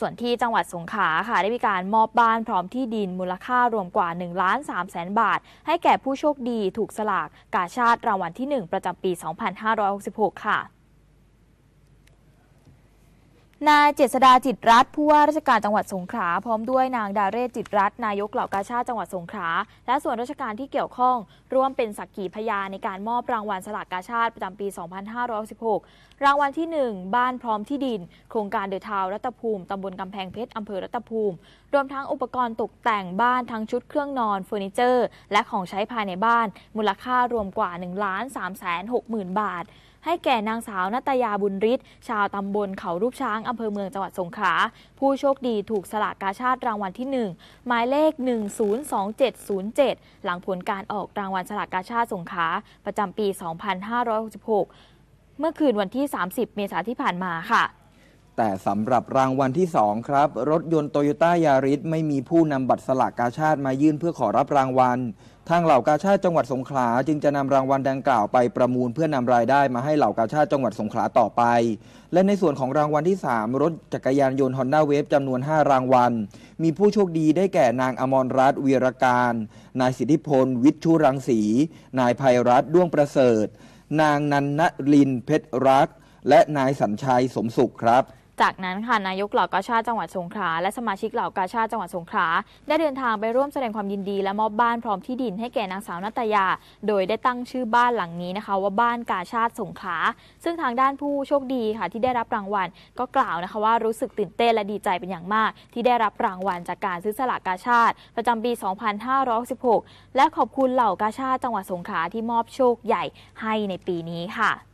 ส่วนที่จังหวัดสงขลาค่ะได้มีการมอบบ้านพร้อมที่ดินมูลค่ารวมกว่า1ล้าน3แสนบาท ให้แก่ผู้โชคดีถูกสลากกาชาติรางวัลที่ 1 ประจำปี 2566 ค่ะนายเจษดาจิตรัตผู้ว่าราชการจังหวัดสงขลาพร้อมด้วยนางดาเรศจิตรัตนายกเหล่ากาชาติจังหวัดสงขลาและส่วนราชการที่เกี่ยวข้อง ร่วมเป็นสักขีพยานในการมอบรางวัลสลากกาชาติประจำปี 2566รางวัลที่ 1 บ้านพร้อมที่ดิน โครงการเดือทาวรัตภูมิตำบลกำแพงเพชรอำเภอรัตภูมิ รวมทั้งอุปกรณ์ตกแต่งบ้านทั้งชุดเครื่องนอนเฟอร์นิเจอร์ และของใช้ภายในบ้าน มูลค่ารวมกว่า1ล้าน3 6 0 0 0 0 บาทให้แก่นางสาวนัตยาบุญริศชาวตำบลเขารูปช้างอำเภอเมืองจังหวัดสงขลาผู้โชคดีถูกสลากกาชาติรางวัลที่ 1 หมายเลข 102707 หลังผลการออกรางวัลสลากกาชาติสงขลาประจำปี 2566 เมื่อคืนวันที่ 30 เมษายนที่ผ่านมาค่ะแต่สำหรับรางวัลที่ 2 ครับ รถยนต์โตโยต้ายาริสไม่มีผู้นำบัตรสลากกาชาติมายื่นเพื่อขอรับรางวัลทางเหล่ากาชาติจังหวัดสงขลา จึงจะนำรางวัลดังกล่าวไปประมูลเพื่อนำรายได้มาให้เหล่ากาชาติจังหวัดสงขลาต่อไป และในส่วนของรางวัลที่ 3รถจักรยานยนต์ฮอนด้าเวฟจำนวน 5 รางวัล มีผู้โชคดีได้แก่นางอมรรัตน์วีรการนายสิทธิพลวิชุรังสี นายภัยรัตน์ด้วงประเสริฐ นางนันนลินเพชรรัก และนายสัญชัยสมสุขครับจากนั้นค่ะนายกเหล่ากาชาติจังหวัดสงขลาและสมาชิกเหล่ากาชาติจังหวัดสงขลาได้เดินทางไปร่วมแสดงความยินดี และมอบบ้านพร้อมที่ดินให้แก่นางสาวนัตยา โดยได้ตั้งชื่อบ้านหลังนี้นะคะว่าบ้านกาชาติสงขลาซึ่งทางด้านผู้โชคดีค่ะ ที่ได้รับรางวัลก็กล่าวนะคะ ว่ารู้สึกตื่นเต้นและดีใจเป็นอย่างมาก ที่ได้รับรางวัลจากการซื้อสลากกาชาติประจำปี 2516 และขอบคุณเหล่ากาชาติจังหวัดสงขลาที่มอบโชคใหญ่ให้ในปีนี้ค่ะ